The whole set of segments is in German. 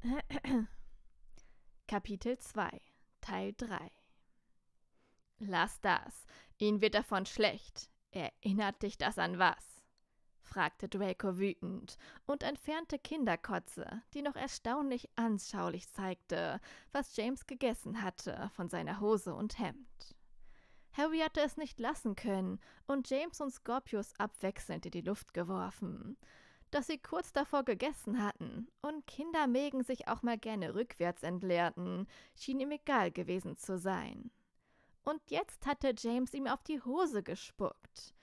Kapitel 2, Teil 3 Lass das. Ihnen wird davon schlecht. Erinnert dich das an was? fragte Draco wütend und entfernte Kinderkotze, die noch erstaunlich anschaulich zeigte, was James gegessen hatte von seiner Hose und Hemd. Harry hatte es nicht lassen können und James und Scorpius abwechselnd in die Luft geworfen das sie kurz davor gegessen hatten und Kindermägen sich auch mal gerne rückwärts entleerten, schien ihm egal gewesen zu sein. Und jetzt hatte James ihm auf die Hose gespuckt.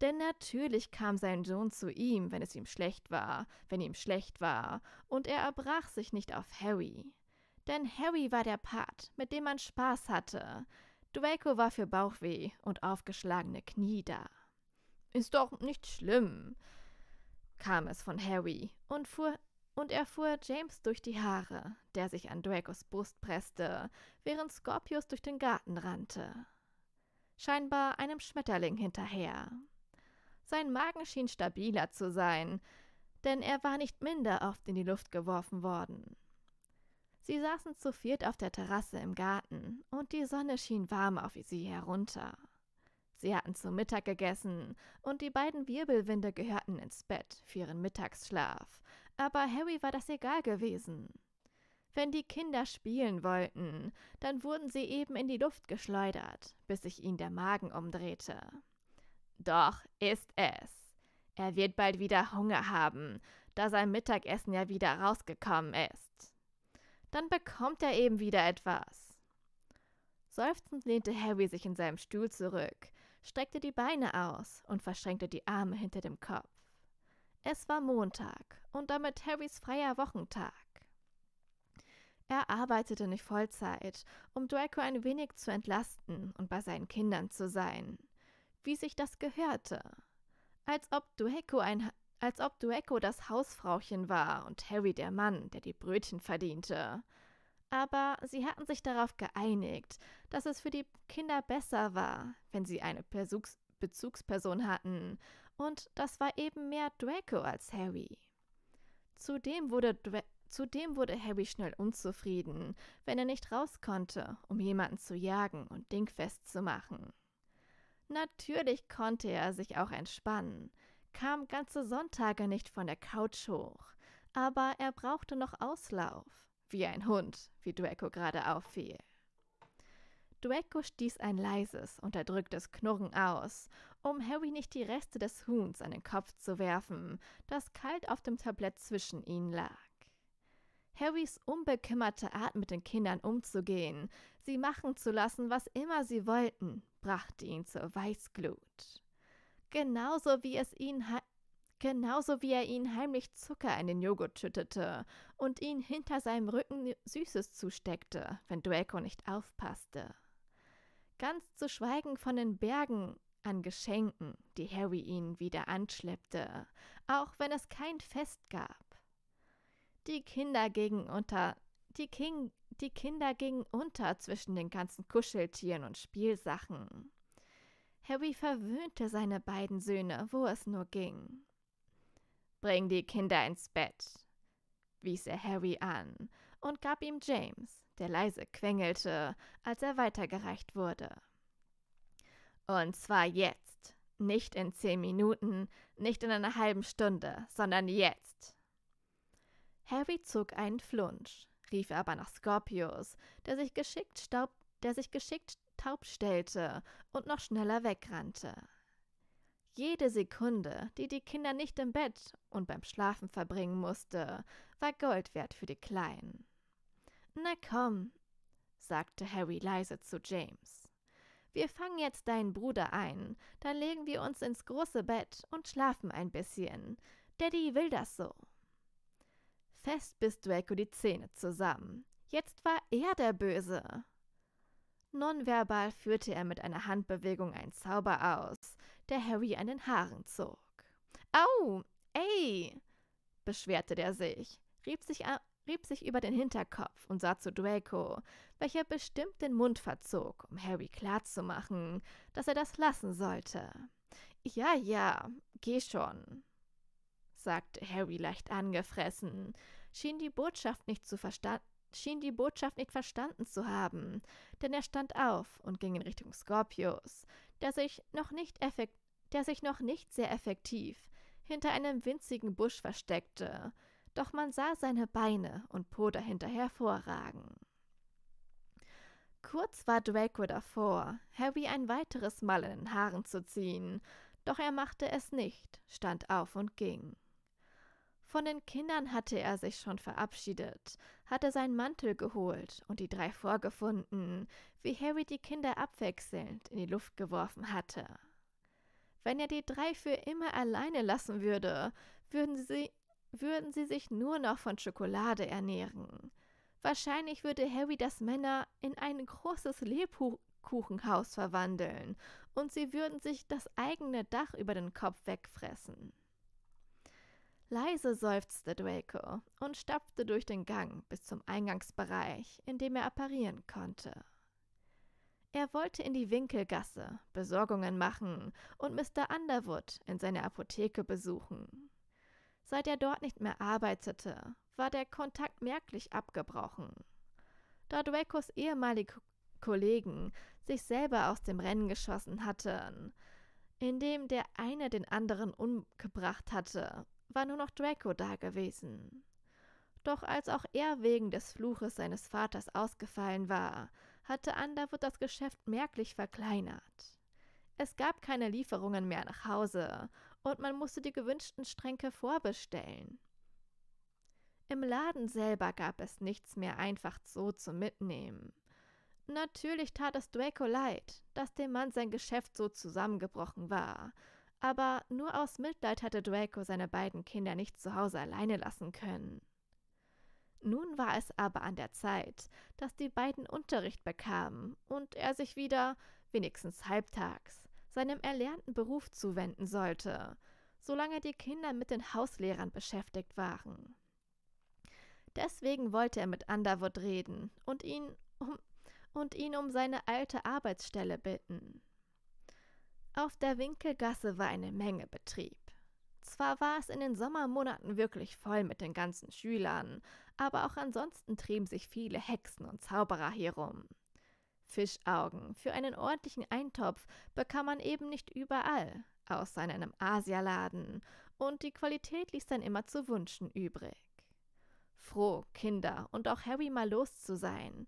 Denn natürlich kam sein Sohn zu ihm, wenn es ihm schlecht war, wenn ihm schlecht war, und er erbrach sich nicht auf Harry. Denn Harry war der Part, mit dem man Spaß hatte. Draco war für Bauchweh und aufgeschlagene Knie da. Ist doch nicht schlimm kam es von Harry und, fuhr, und er fuhr James durch die Haare, der sich an Dracos Brust presste, während Scorpius durch den Garten rannte. Scheinbar einem Schmetterling hinterher. Sein Magen schien stabiler zu sein, denn er war nicht minder oft in die Luft geworfen worden. Sie saßen zu viert auf der Terrasse im Garten, und die Sonne schien warm auf sie herunter. Sie hatten zu Mittag gegessen und die beiden Wirbelwinde gehörten ins Bett für ihren Mittagsschlaf. Aber Harry war das egal gewesen. Wenn die Kinder spielen wollten, dann wurden sie eben in die Luft geschleudert, bis sich ihnen der Magen umdrehte. Doch ist es. Er wird bald wieder Hunger haben, da sein Mittagessen ja wieder rausgekommen ist. Dann bekommt er eben wieder etwas. Seufzend lehnte Harry sich in seinem Stuhl zurück, streckte die Beine aus und verschränkte die Arme hinter dem Kopf. Es war Montag und damit Harrys freier Wochentag. Er arbeitete nicht Vollzeit, um Draco ein wenig zu entlasten und bei seinen Kindern zu sein, wie sich das gehörte. Als ob Draco ein als ob Dueco das Hausfrauchen war und Harry der Mann, der die Brötchen verdiente aber sie hatten sich darauf geeinigt, dass es für die Kinder besser war, wenn sie eine Besuchs Bezugsperson hatten, und das war eben mehr Draco als Harry. Zudem wurde, Dra Zudem wurde Harry schnell unzufrieden, wenn er nicht raus konnte, um jemanden zu jagen und dingfest zu machen. Natürlich konnte er sich auch entspannen, kam ganze Sonntage nicht von der Couch hoch, aber er brauchte noch Auslauf. Wie ein Hund, wie Dueco gerade auffiel. Dueco stieß ein leises, unterdrücktes Knurren aus, um Harry nicht die Reste des Huhns an den Kopf zu werfen, das kalt auf dem Tablett zwischen ihnen lag. Harrys unbekümmerte Art, mit den Kindern umzugehen, sie machen zu lassen, was immer sie wollten, brachte ihn zur Weißglut. Genauso wie es ihn genauso wie er ihnen heimlich Zucker in den Joghurt schüttete und ihnen hinter seinem Rücken Süßes zusteckte, wenn Draco nicht aufpasste. Ganz zu schweigen von den Bergen an Geschenken, die Harry ihnen wieder anschleppte, auch wenn es kein Fest gab. Die Kinder gingen unter, die, King, die Kinder gingen unter zwischen den ganzen Kuscheltieren und Spielsachen. Harry verwöhnte seine beiden Söhne, wo es nur ging. Bring die Kinder ins Bett, wies er Harry an und gab ihm James, der leise quengelte, als er weitergereicht wurde. Und zwar jetzt, nicht in zehn Minuten, nicht in einer halben Stunde, sondern jetzt. Harry zog einen Flunsch, rief aber nach Scorpius, der sich geschickt, staub, der sich geschickt taub stellte und noch schneller wegrannte. Jede Sekunde, die die Kinder nicht im Bett und beim Schlafen verbringen musste, war Gold wert für die Kleinen. Na komm, sagte Harry leise zu James. Wir fangen jetzt deinen Bruder ein, dann legen wir uns ins große Bett und schlafen ein bisschen. Daddy will das so. Fest biss Draco die Zähne zusammen. Jetzt war er der Böse. Nonverbal führte er mit einer Handbewegung einen Zauber aus, der Harry an den Haaren zog. Au, ey, beschwerte der sich, rieb sich, rieb sich über den Hinterkopf und sah zu Draco, welcher bestimmt den Mund verzog, um Harry klarzumachen, dass er das lassen sollte. Ja, ja, geh schon, sagte Harry leicht angefressen, schien die Botschaft nicht zu, verstanden schien die Botschaft nicht verstanden zu haben, denn er stand auf und ging in Richtung Scorpius, der sich noch nicht, effekt der sich noch nicht sehr effektiv hinter einem winzigen Busch versteckte, doch man sah seine Beine und Po dahinter hervorragen. Kurz war Draco davor, Harry ein weiteres Mal in den Haaren zu ziehen, doch er machte es nicht, stand auf und ging. Von den Kindern hatte er sich schon verabschiedet, hat er seinen Mantel geholt und die drei vorgefunden, wie Harry die Kinder abwechselnd in die Luft geworfen hatte. Wenn er die drei für immer alleine lassen würde, würden sie, würden sie sich nur noch von Schokolade ernähren. Wahrscheinlich würde Harry das Männer in ein großes Lebkuchenhaus verwandeln und sie würden sich das eigene Dach über den Kopf wegfressen. Leise seufzte Draco und stapfte durch den Gang bis zum Eingangsbereich, in dem er apparieren konnte. Er wollte in die Winkelgasse, Besorgungen machen und Mr. Underwood in seiner Apotheke besuchen. Seit er dort nicht mehr arbeitete, war der Kontakt merklich abgebrochen. Da Dracos ehemalige Kollegen sich selber aus dem Rennen geschossen hatten, indem der eine den anderen umgebracht hatte war nur noch Draco da gewesen. Doch als auch er wegen des Fluches seines Vaters ausgefallen war, hatte Underwood das Geschäft merklich verkleinert. Es gab keine Lieferungen mehr nach Hause und man musste die gewünschten Stränke vorbestellen. Im Laden selber gab es nichts mehr einfach so zu mitnehmen. Natürlich tat es Draco leid, dass dem Mann sein Geschäft so zusammengebrochen war, aber nur aus Mitleid hatte Draco seine beiden Kinder nicht zu Hause alleine lassen können. Nun war es aber an der Zeit, dass die beiden Unterricht bekamen und er sich wieder, wenigstens halbtags, seinem erlernten Beruf zuwenden sollte, solange die Kinder mit den Hauslehrern beschäftigt waren. Deswegen wollte er mit Underwood reden und ihn um, und ihn um seine alte Arbeitsstelle bitten. Auf der Winkelgasse war eine Menge Betrieb. Zwar war es in den Sommermonaten wirklich voll mit den ganzen Schülern, aber auch ansonsten trieben sich viele Hexen und Zauberer herum. Fischaugen für einen ordentlichen Eintopf bekam man eben nicht überall, außer in einem Asialaden, und die Qualität ließ dann immer zu wünschen übrig. Froh, Kinder und auch Harry mal los zu sein,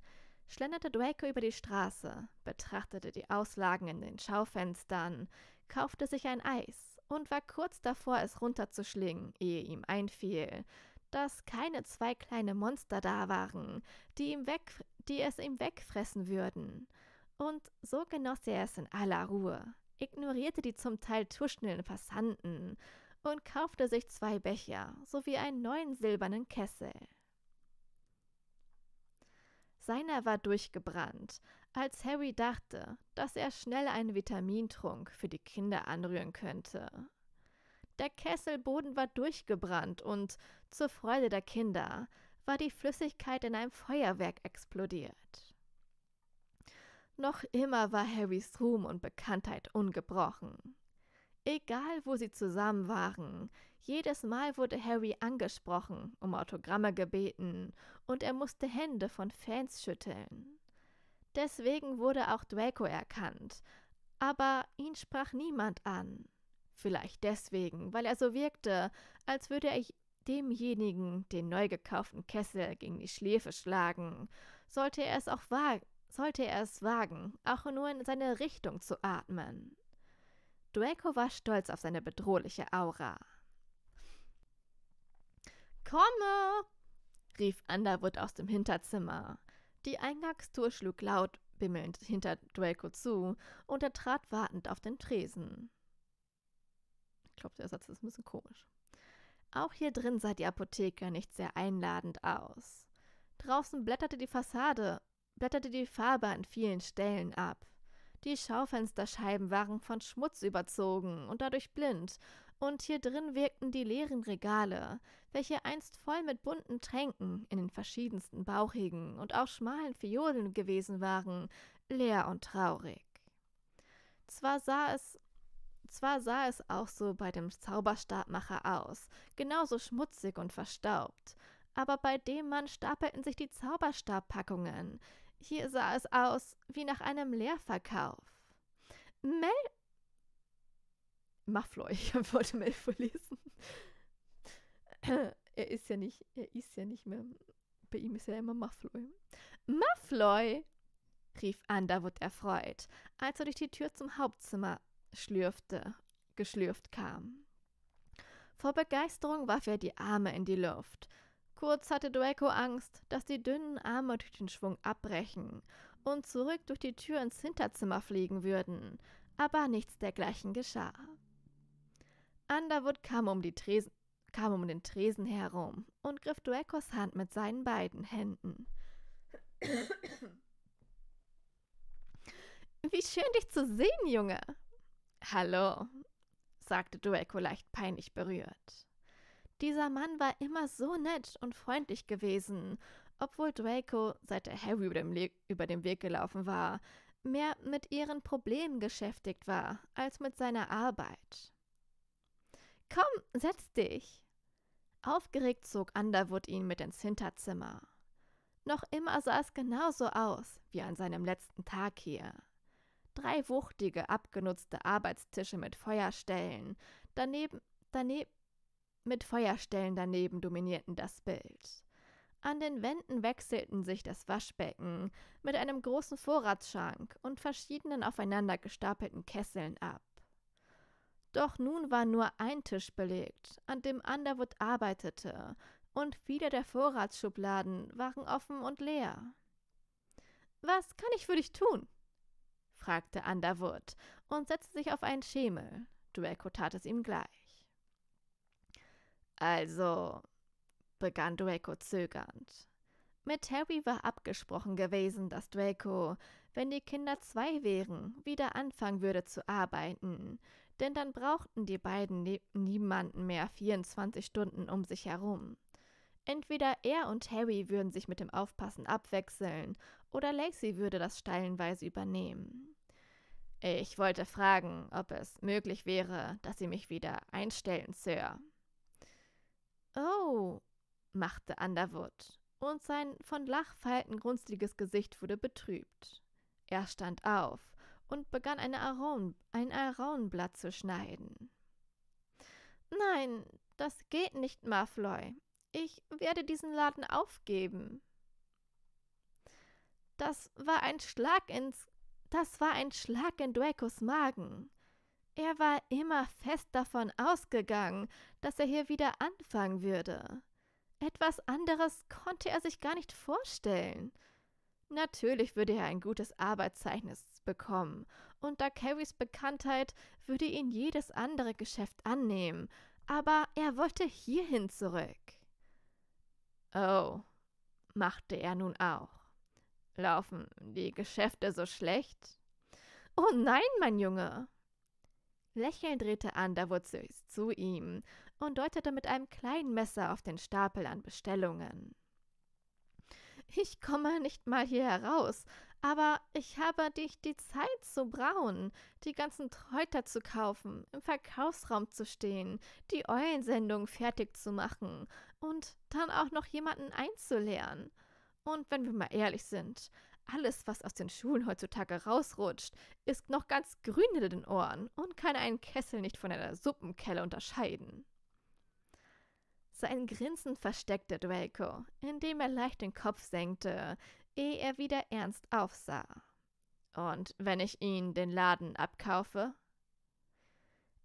schlenderte Draco über die Straße, betrachtete die Auslagen in den Schaufenstern, kaufte sich ein Eis und war kurz davor, es runterzuschlingen, ehe ihm einfiel, dass keine zwei kleine Monster da waren, die, ihm weg, die es ihm wegfressen würden. Und so genoss er es in aller Ruhe, ignorierte die zum Teil tuschenden Passanten und kaufte sich zwei Becher sowie einen neuen silbernen Kessel. Seiner war durchgebrannt, als Harry dachte, dass er schnell einen Vitamintrunk für die Kinder anrühren könnte. Der Kesselboden war durchgebrannt und, zur Freude der Kinder, war die Flüssigkeit in einem Feuerwerk explodiert. Noch immer war Harrys Ruhm und Bekanntheit ungebrochen. Egal, wo sie zusammen waren, jedes Mal wurde Harry angesprochen, um Autogramme gebeten, und er musste Hände von Fans schütteln. Deswegen wurde auch Draco erkannt, aber ihn sprach niemand an. Vielleicht deswegen, weil er so wirkte, als würde er demjenigen den neu gekauften Kessel gegen die Schläfe schlagen, sollte er es auch wagen, sollte er es wagen, auch nur in seine Richtung zu atmen. Draco war stolz auf seine bedrohliche Aura. Komme! rief Underwood aus dem Hinterzimmer. Die Eingangstour schlug laut bimmelnd hinter Draco zu und er trat wartend auf den Tresen. Ich glaube, der Satz ist ein bisschen komisch. Auch hier drin sah die Apotheke nicht sehr einladend aus. Draußen blätterte die Fassade, blätterte die Farbe an vielen Stellen ab. Die Schaufensterscheiben waren von Schmutz überzogen und dadurch blind, und hier drin wirkten die leeren Regale, welche einst voll mit bunten Tränken in den verschiedensten bauchigen und auch schmalen Fiolen gewesen waren, leer und traurig. Zwar sah es zwar sah es auch so bei dem Zauberstabmacher aus, genauso schmutzig und verstaubt, aber bei dem Mann stapelten sich die Zauberstabpackungen, hier sah es aus wie nach einem Leerverkauf. Mel. Maffloy, ich wollte Mel vorlesen. er ist ja nicht, er ist ja nicht mehr. Bei ihm ist ja immer Maffloy. Maffloy! rief Underwood erfreut, als er durch die Tür zum Hauptzimmer schlürfte, geschlürft kam. Vor Begeisterung warf er die Arme in die Luft, Kurz hatte Draco Angst, dass die dünnen Arme durch den Schwung abbrechen und zurück durch die Tür ins Hinterzimmer fliegen würden, aber nichts dergleichen geschah. Underwood kam um, Tresen, kam um den Tresen herum und griff Dracos Hand mit seinen beiden Händen. Wie schön dich zu sehen, Junge. Hallo, sagte Draco leicht peinlich berührt. Dieser Mann war immer so nett und freundlich gewesen, obwohl Draco, seit der Harry über, dem über den Weg gelaufen war, mehr mit ihren Problemen beschäftigt war als mit seiner Arbeit. Komm, setz dich! Aufgeregt zog Underwood ihn mit ins Hinterzimmer. Noch immer sah es genauso aus wie an seinem letzten Tag hier. Drei wuchtige, abgenutzte Arbeitstische mit Feuerstellen, daneben, daneben, mit Feuerstellen daneben dominierten das Bild. An den Wänden wechselten sich das Waschbecken mit einem großen Vorratsschrank und verschiedenen aufeinander gestapelten Kesseln ab. Doch nun war nur ein Tisch belegt, an dem Underwood arbeitete, und viele der Vorratsschubladen waren offen und leer. Was kann ich für dich tun? fragte Underwood und setzte sich auf einen Schemel. Draco tat es ihm gleich. Also, begann Draco zögernd. Mit Harry war abgesprochen gewesen, dass Draco, wenn die Kinder zwei wären, wieder anfangen würde zu arbeiten, denn dann brauchten die beiden nie niemanden mehr 24 Stunden um sich herum. Entweder er und Harry würden sich mit dem Aufpassen abwechseln oder Lacey würde das steilenweise übernehmen. Ich wollte fragen, ob es möglich wäre, dass Sie mich wieder einstellen, Sir, Oh, machte Underwood, und sein von Lachfalten grunzliges Gesicht wurde betrübt. Er stand auf und begann eine Aron, ein Aronblatt zu schneiden. Nein, das geht nicht, Marfloy. Ich werde diesen Laden aufgeben. Das war ein Schlag ins. Das war ein Schlag in Dracos Magen. Er war immer fest davon ausgegangen, dass er hier wieder anfangen würde. Etwas anderes konnte er sich gar nicht vorstellen. Natürlich würde er ein gutes Arbeitszeichnis bekommen, Unter da Carries Bekanntheit würde ihn jedes andere Geschäft annehmen, aber er wollte hierhin zurück. Oh, machte er nun auch. Laufen die Geschäfte so schlecht? Oh nein, mein Junge, Lächelnd drehte Underwood zu ihm und deutete mit einem kleinen Messer auf den Stapel an Bestellungen. Ich komme nicht mal hier heraus, aber ich habe dich die Zeit zu brauen, die ganzen Träuter zu kaufen, im Verkaufsraum zu stehen, die Eulensendung fertig zu machen und dann auch noch jemanden einzulehren. Und wenn wir mal ehrlich sind, alles, was aus den Schulen heutzutage rausrutscht, ist noch ganz grün hinter den Ohren und kann einen Kessel nicht von einer Suppenkelle unterscheiden. Sein Grinsen versteckte Draco, indem er leicht den Kopf senkte, ehe er wieder ernst aufsah. Und wenn ich ihn den Laden abkaufe?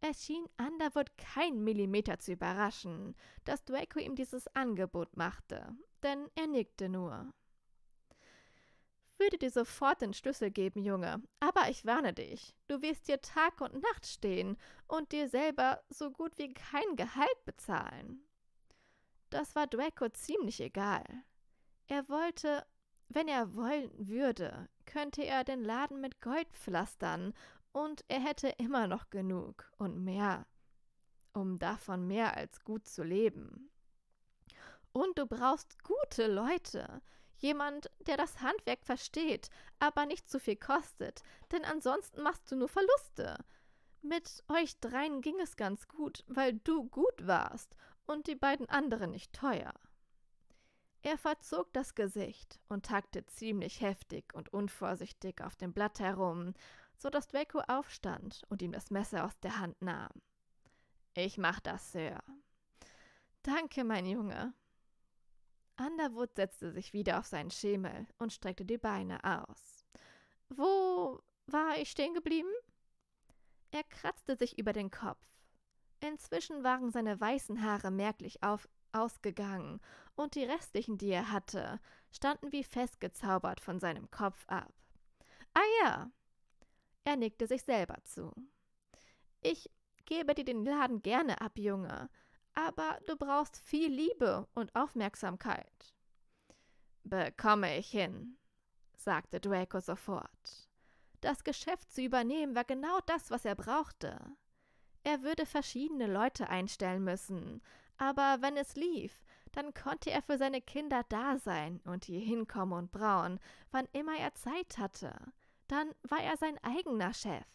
Es schien Underwood kein Millimeter zu überraschen, dass Draco ihm dieses Angebot machte, denn er nickte nur würde dir sofort den Schlüssel geben, Junge, aber ich warne dich, du wirst dir Tag und Nacht stehen und dir selber so gut wie kein Gehalt bezahlen. Das war Draco ziemlich egal. Er wollte, wenn er wollen würde, könnte er den Laden mit Gold pflastern und er hätte immer noch genug und mehr, um davon mehr als gut zu leben. Und du brauchst gute Leute, Jemand, der das Handwerk versteht, aber nicht zu viel kostet, denn ansonsten machst du nur Verluste. Mit euch dreien ging es ganz gut, weil du gut warst und die beiden anderen nicht teuer. Er verzog das Gesicht und tackte ziemlich heftig und unvorsichtig auf dem Blatt herum, so dass Draco aufstand und ihm das Messer aus der Hand nahm. Ich mach das, Sir. Danke, mein Junge, Underwood setzte sich wieder auf seinen Schemel und streckte die Beine aus. Wo war ich stehen geblieben? Er kratzte sich über den Kopf. Inzwischen waren seine weißen Haare merklich auf ausgegangen, und die restlichen, die er hatte, standen wie festgezaubert von seinem Kopf ab. Ah ja. Er nickte sich selber zu. Ich gebe dir den Laden gerne ab, Junge aber du brauchst viel Liebe und Aufmerksamkeit. Bekomme ich hin, sagte Draco sofort. Das Geschäft zu übernehmen war genau das, was er brauchte. Er würde verschiedene Leute einstellen müssen, aber wenn es lief, dann konnte er für seine Kinder da sein und hier hinkommen und brauen, wann immer er Zeit hatte. Dann war er sein eigener Chef.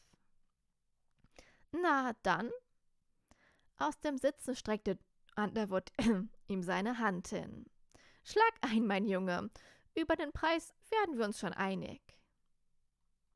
Na dann, aus dem Sitzen streckte Underwood ihm seine Hand hin. Schlag ein, mein Junge. Über den Preis werden wir uns schon einig.